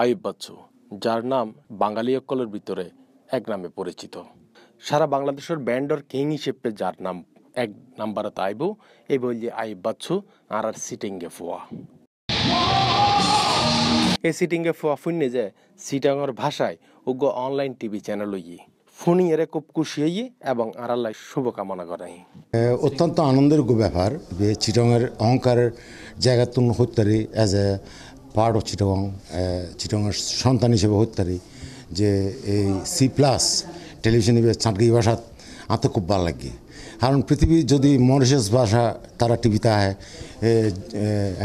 আইব বাচ্চু যার নাম বাঙালি অক্কলের ভিতরে এক নামে পরিচিত সারা বাংলাদেশের ব্যান্ডর কিং হিসেবে যার নাম এক নাম্বারত আইব এই বললি আইব বাচ্চু আর আর সিটিংয়ে ফোয়া এই সিটিংয়ে ফোয়া ফুন্যে যে সিটাঙর ভাষায় উগ্র অনলাইন টিভি চ্যানেল ইয়ে ফোনই এরা খুব খুশি হইয়ে এবং আর শুভ শুভকামনা করাই অত্যন্ত আনন্দের ব্যাপার চিটংয়ের অহংকারের জায়গা তুন হত্যারি as a part of Chittagong চিটাগংয়ের সন্তান হিসেবে হত্যারি যে এই সি প্লাস টেলিভিশনে চাঁদগি ভাষা আঁতে খুব ভালো লাগে কারণ পৃথিবী যদি মরিশাস ভাষা তারা টিভিতে হয়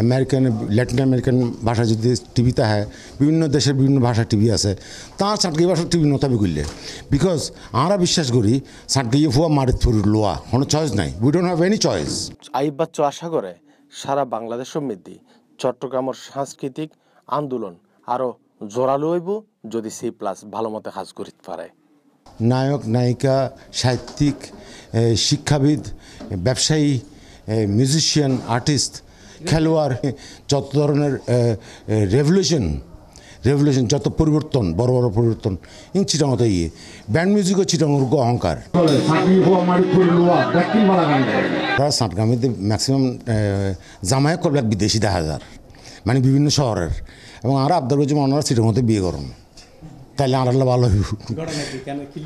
আমেরিকান ল্যাটিন আমেরিকান ভাষা যদি টিভিতে হয় বিভিন্ন দেশের বিভিন্ন ভাষা টিভি আছে তা চাটকি ভাষা টিভি নতাবি করলে বিকজ আমরা বিশ্বাস করি চাটকি ফুয়া মারিতপুর লোয়া কোনো চয়েস নাই we don't have any choice আইব বাচ্চ আশা করে সারা বাংলাদেশ সমৃদ্ধি চট্টগ্রামের সাংস্কৃতিক আন্দোলন আরো জোরালো হইব যদি সেই প্লাস ভালো মতে কাজ করিতে পারে নায়ক নায়িকা সাহিত্যিক শিক্ষাবিদ ব্যবসায়ী মিউজিশিয়ান আর্টিস্ট খেলোয়াড় যত ধরনের রেভলিউশন রেভলিউশন যত পরিবর্তন বড় বড় পরিবর্তন ইং চিটাঙতে ইয়ে ব্যান্ড মিউজিকও চিটাঙরকে অহংকার তারা ম্যাক্সিমাম ম্যাক্সিমাম করবে করবেন বিদেশি দেখা যার মানে বিভিন্ন শহরের এবং আর আবদার করছে ওনারা চিটাঙতে বিয়ে করুন তাহলে আর ভালো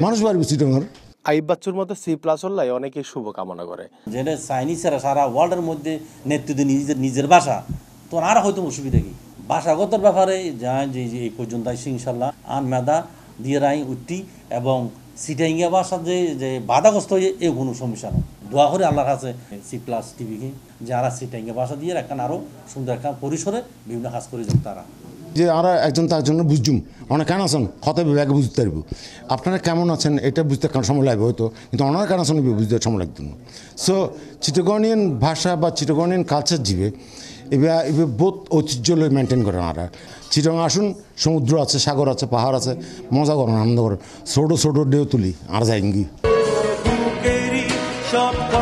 মানুষ বাড়বে চিটাঙর আইব বাচ্চুর মতো সি প্লাস হল্লাই অনেকেই শুভকামনা করে যেটা চাইনিজরা সারা ওয়ার্ল্ডের মধ্যে নেতৃত্ব নিজের নিজের ভাষা তোর আর হয়তো অসুবিধা কি ভাষাগতর ব্যাপারে যা যে এই পর্যন্ত আইসি ইনশাল্লাহ আন মেদা দিয়ে রাই উঠতি এবং সিটাইঙ্গা ভাষা যে যে বাধাগ্রস্ত হয়ে এ কোনো সমস্যা নয় দোয়া করে আল্লাহর কাছে সি প্লাস টিভিকে যারা সিটাইঙ্গা ভাষা দিয়ে একটা আরও সুন্দর একটা পরিসরে বিভিন্ন কাজ করে যান তারা যে আমরা একজন তার জন্য বুঝুম অনেক কেন আছেন হতে ব্যাগে বুঝতে পারব আপনারা কেমন আছেন এটা বুঝতে কেন সময় লাগবে হয়তো কিন্তু অনার কেন আছেন বুঝতে সময় লাগতো সো চিটগনিয়ান ভাষা বা চিটগনিয়ান কালচার জীবে এবার এবার ঐতিহ্যলে মেনটেন করেন আর চিটং আসুন সমুদ্র আছে সাগর আছে পাহাড় আছে মজা করেন আনন্দ করেন ছোটো ছোটো ডেউ তুলি আর যাইঙ্গি সব